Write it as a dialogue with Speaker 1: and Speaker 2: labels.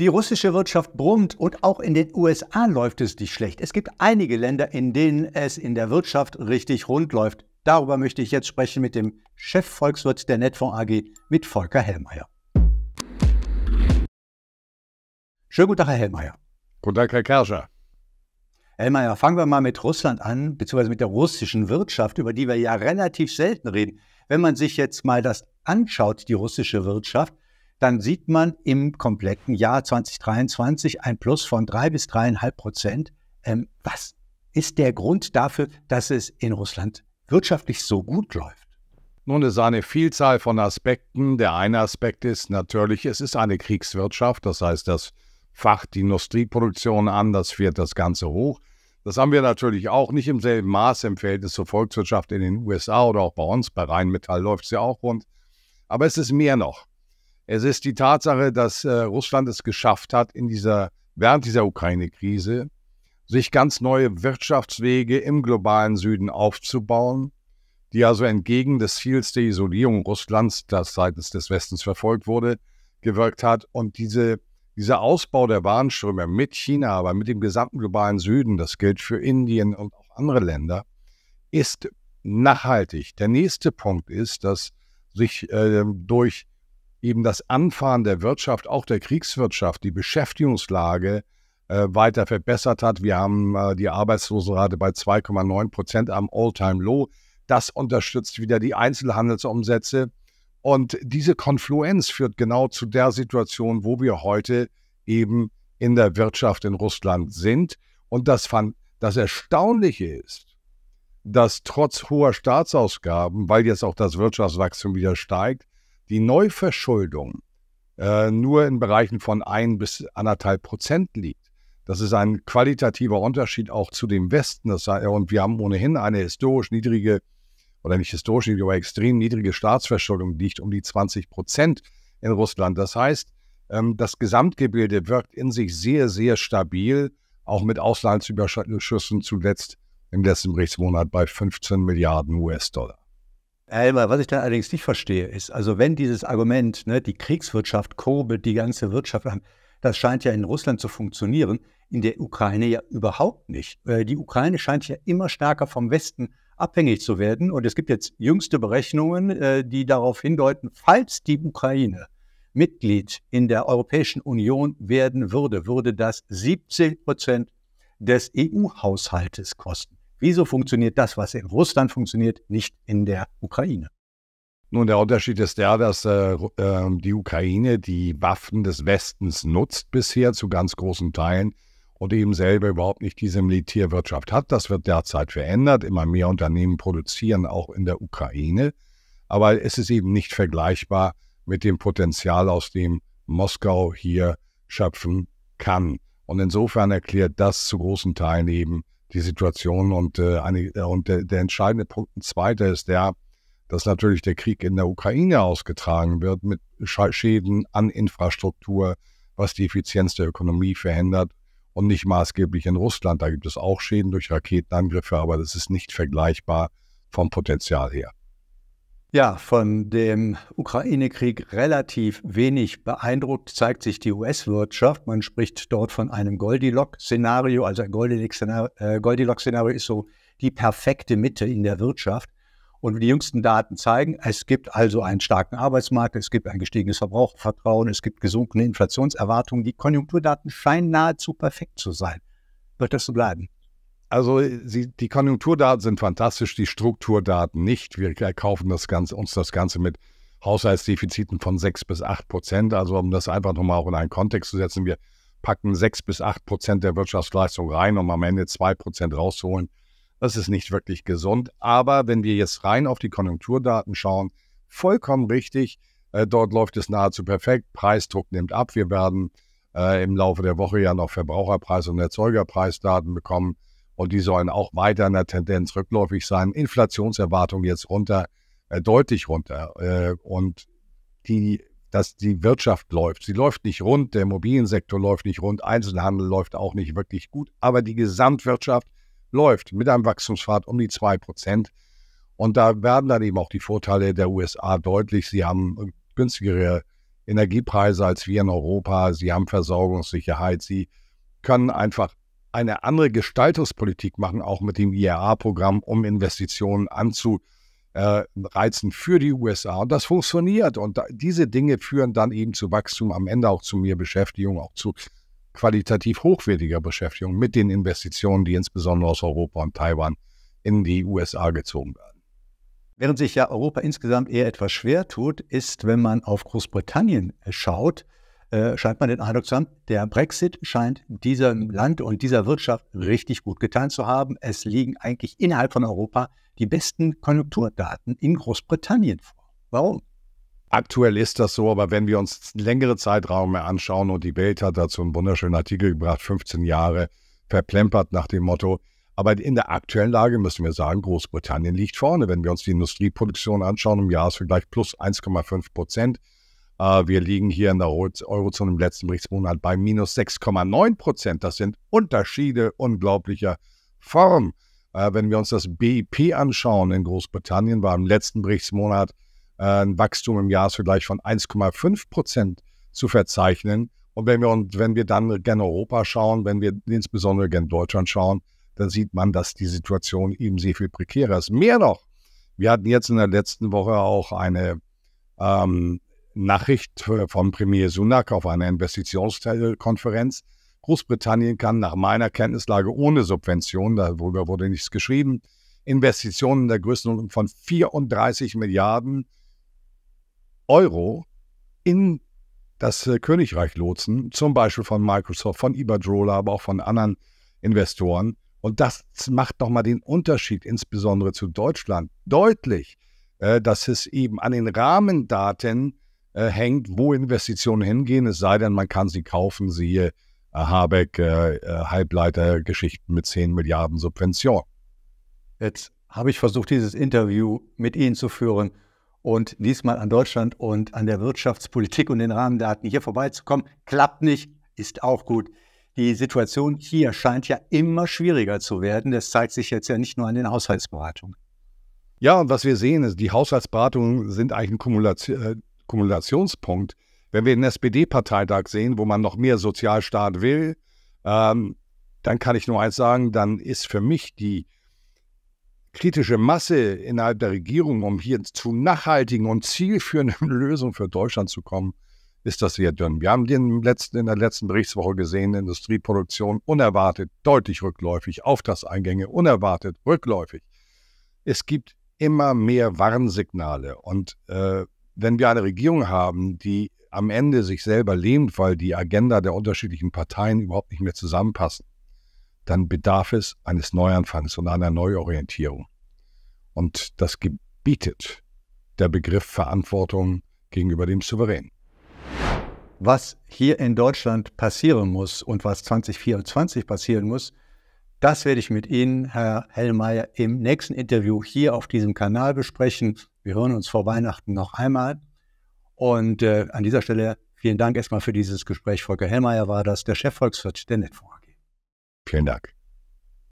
Speaker 1: Die russische Wirtschaft brummt und auch in den USA läuft es nicht schlecht. Es gibt einige Länder, in denen es in der Wirtschaft richtig rund läuft. Darüber möchte ich jetzt sprechen mit dem Chefvolkswirt der Netfonds AG, mit Volker Hellmeier. Schönen guten Tag, Herr Hellmeier. Guten Tag, Herr Kerscher. Hellmeier, fangen wir mal mit Russland an, beziehungsweise mit der russischen Wirtschaft, über die wir ja relativ selten reden. Wenn man sich jetzt mal das anschaut, die russische Wirtschaft, dann sieht man im kompletten Jahr 2023 ein Plus von drei bis dreieinhalb Prozent. Ähm, was ist der Grund dafür, dass es in Russland wirtschaftlich so gut läuft?
Speaker 2: Nun, es ist eine Vielzahl von Aspekten. Der eine Aspekt ist natürlich, es ist eine Kriegswirtschaft, das heißt, das facht die Industrieproduktion an, das fährt das Ganze hoch. Das haben wir natürlich auch nicht im selben Maß im Verhältnis zur Volkswirtschaft in den USA oder auch bei uns. Bei Rheinmetall läuft es ja auch rund. Aber es ist mehr noch. Es ist die Tatsache, dass äh, Russland es geschafft hat, in dieser, während dieser Ukraine-Krise sich ganz neue Wirtschaftswege im globalen Süden aufzubauen, die also entgegen des Ziels der Isolierung Russlands, das seitens des Westens verfolgt wurde, gewirkt hat. Und diese, dieser Ausbau der Warenströme mit China, aber mit dem gesamten globalen Süden, das gilt für Indien und auch andere Länder, ist nachhaltig. Der nächste Punkt ist, dass sich äh, durch eben das Anfahren der Wirtschaft, auch der Kriegswirtschaft, die Beschäftigungslage äh, weiter verbessert hat. Wir haben äh, die Arbeitslosenrate bei 2,9 Prozent am All-Time-Low. Das unterstützt wieder die Einzelhandelsumsätze. Und diese Konfluenz führt genau zu der Situation, wo wir heute eben in der Wirtschaft in Russland sind. Und das, fand, das Erstaunliche ist, dass trotz hoher Staatsausgaben, weil jetzt auch das Wirtschaftswachstum wieder steigt, die Neuverschuldung äh, nur in Bereichen von ein bis anderthalb Prozent liegt. Das ist ein qualitativer Unterschied auch zu dem Westen. Das, und wir haben ohnehin eine historisch niedrige, oder nicht historisch niedrige, aber extrem niedrige Staatsverschuldung, liegt um die 20 Prozent in Russland. Das heißt, ähm, das Gesamtgebilde wirkt in sich sehr, sehr stabil, auch mit Auslandsüberschüssen zuletzt
Speaker 1: im letzten Berichtsmonat bei 15
Speaker 2: Milliarden US-Dollar.
Speaker 1: Elmar, was ich dann allerdings nicht verstehe, ist, also wenn dieses Argument, ne, die Kriegswirtschaft kurbelt die ganze Wirtschaft an, das scheint ja in Russland zu funktionieren, in der Ukraine ja überhaupt nicht. Äh, die Ukraine scheint ja immer stärker vom Westen abhängig zu werden. Und es gibt jetzt jüngste Berechnungen, äh, die darauf hindeuten, falls die Ukraine Mitglied in der Europäischen Union werden würde, würde das 17 Prozent des EU-Haushaltes kosten. Wieso funktioniert das, was in Russland funktioniert, nicht in der Ukraine?
Speaker 2: Nun, der Unterschied ist der, dass äh, ähm, die Ukraine die Waffen des Westens nutzt bisher zu ganz großen Teilen und eben selber überhaupt nicht diese Militärwirtschaft hat. Das wird derzeit verändert. Immer mehr Unternehmen produzieren auch in der Ukraine. Aber es ist eben nicht vergleichbar mit dem Potenzial, aus dem Moskau hier schöpfen kann. Und insofern erklärt das zu großen Teilen eben, die Situation. Und, äh, eine, äh, und der, der, entscheidende Punkt, ein zweiter, ist der, dass natürlich der Krieg in der Ukraine ausgetragen wird mit Schäden an Infrastruktur, was die Effizienz der Ökonomie verhindert und nicht maßgeblich in Russland. Da gibt es auch Schäden durch Raketenangriffe, aber das ist nicht vergleichbar vom Potenzial her.
Speaker 1: Ja, von dem Ukraine-Krieg relativ wenig beeindruckt zeigt sich die US-Wirtschaft. Man spricht dort von einem goldilocks szenario Also ein goldilocks äh, szenario ist so die perfekte Mitte in der Wirtschaft. Und wie die jüngsten Daten zeigen, es gibt also einen starken Arbeitsmarkt, es gibt ein gestiegenes Verbrauchervertrauen, es gibt gesunkene Inflationserwartungen. Die Konjunkturdaten scheinen nahezu perfekt zu sein. Wird das so bleiben? Also sie,
Speaker 2: die Konjunkturdaten sind fantastisch, die Strukturdaten nicht. Wir äh, kaufen das Ganze, uns das Ganze mit Haushaltsdefiziten von 6 bis 8 Prozent. Also um das einfach nochmal auch in einen Kontext zu setzen, wir packen 6 bis 8 Prozent der Wirtschaftsleistung rein, um am Ende 2 Prozent rauszuholen. Das ist nicht wirklich gesund. Aber wenn wir jetzt rein auf die Konjunkturdaten schauen, vollkommen richtig, äh, dort läuft es nahezu perfekt. Preisdruck nimmt ab. Wir werden äh, im Laufe der Woche ja noch Verbraucherpreis- und Erzeugerpreisdaten bekommen. Und die sollen auch weiter in der Tendenz rückläufig sein. Inflationserwartung jetzt runter, äh, deutlich runter. Äh, und die, dass die Wirtschaft läuft. Sie läuft nicht rund, der Immobiliensektor läuft nicht rund, Einzelhandel läuft auch nicht wirklich gut, aber die Gesamtwirtschaft läuft mit einem Wachstumspfad um die 2%. Und da werden dann eben auch die Vorteile der USA deutlich. Sie haben günstigere Energiepreise als wir in Europa, sie haben Versorgungssicherheit, sie können einfach eine andere Gestaltungspolitik machen, auch mit dem IRA-Programm, um Investitionen anzureizen äh, für die USA. Und das funktioniert. Und diese Dinge führen dann eben zu Wachstum, am Ende auch zu mehr Beschäftigung, auch zu qualitativ hochwertiger Beschäftigung mit den Investitionen, die insbesondere aus Europa und
Speaker 1: Taiwan in die USA gezogen werden. Während sich ja Europa insgesamt eher etwas schwer tut, ist, wenn man auf Großbritannien schaut, äh, scheint man den Eindruck zu haben, der Brexit scheint diesem Land und dieser Wirtschaft richtig gut getan zu haben. Es liegen eigentlich innerhalb von Europa die besten Konjunkturdaten in Großbritannien vor.
Speaker 2: Warum? Aktuell ist das so, aber wenn wir uns längere Zeiträume anschauen und die Welt hat dazu einen wunderschönen Artikel gebracht, 15 Jahre verplempert nach dem Motto, aber in der aktuellen Lage müssen wir sagen, Großbritannien liegt vorne. Wenn wir uns die Industrieproduktion anschauen, im Jahresvergleich plus 1,5 Prozent, äh, wir liegen hier in der Eurozone im letzten Berichtsmonat bei minus 6,9 Prozent. Das sind Unterschiede unglaublicher Form. Äh, wenn wir uns das BIP anschauen in Großbritannien, war im letzten Berichtsmonat äh, ein Wachstum im Jahresvergleich von 1,5 Prozent zu verzeichnen. Und wenn wir, und wenn wir dann gerne Europa schauen, wenn wir insbesondere gerne Deutschland schauen, dann sieht man, dass die Situation eben sehr viel prekärer ist. Mehr noch, wir hatten jetzt in der letzten Woche auch eine ähm, Nachricht äh, von Premier Sunak auf einer Investitionskonferenz. Großbritannien kann nach meiner Kenntnislage ohne Subventionen, darüber wurde nichts geschrieben, Investitionen in der Größenordnung von 34 Milliarden Euro in das äh, Königreich lotsen, zum Beispiel von Microsoft, von Iberdrola, aber auch von anderen Investoren. Und das macht nochmal den Unterschied, insbesondere zu Deutschland, deutlich, äh, dass es eben an den Rahmendaten äh, hängt, wo Investitionen hingehen, es sei denn, man kann sie kaufen, siehe äh, Habeck, äh, äh, Halbleitergeschichten mit 10 Milliarden Subvention.
Speaker 1: Jetzt habe ich versucht, dieses Interview mit Ihnen zu führen und diesmal an Deutschland und an der Wirtschaftspolitik und den Rahmendaten hier vorbeizukommen. Klappt nicht, ist auch gut. Die Situation hier scheint ja immer schwieriger zu werden. Das zeigt sich jetzt ja nicht nur an den Haushaltsberatungen. Ja, und was wir sehen ist, die Haushaltsberatungen sind eigentlich ein
Speaker 2: Kumulation, äh, Kumulationspunkt. Wenn wir den SPD-Parteitag sehen, wo man noch mehr Sozialstaat will, ähm, dann kann ich nur eins sagen, dann ist für mich die kritische Masse innerhalb der Regierung, um hier zu nachhaltigen und zielführenden Lösungen für Deutschland zu kommen, ist das sehr dünn. Wir haben den letzten, in der letzten Berichtswoche gesehen, Industrieproduktion unerwartet, deutlich rückläufig, Auftragseingänge unerwartet, rückläufig. Es gibt immer mehr Warnsignale und äh, wenn wir eine Regierung haben, die am Ende sich selber lehnt, weil die Agenda der unterschiedlichen Parteien überhaupt nicht mehr zusammenpassen, dann bedarf es eines Neuanfangs und einer Neuorientierung. Und das gebietet der Begriff
Speaker 1: Verantwortung gegenüber dem Souverän. Was hier in Deutschland passieren muss und was 2024 passieren muss, das werde ich mit Ihnen, Herr Hellmeier, im nächsten Interview hier auf diesem Kanal besprechen. Wir hören uns vor Weihnachten noch einmal. Und äh, an dieser Stelle vielen Dank erstmal für dieses Gespräch. Volker Hellmeier war das, der Chefvolkswirt der NetForm AG. Vielen Dank.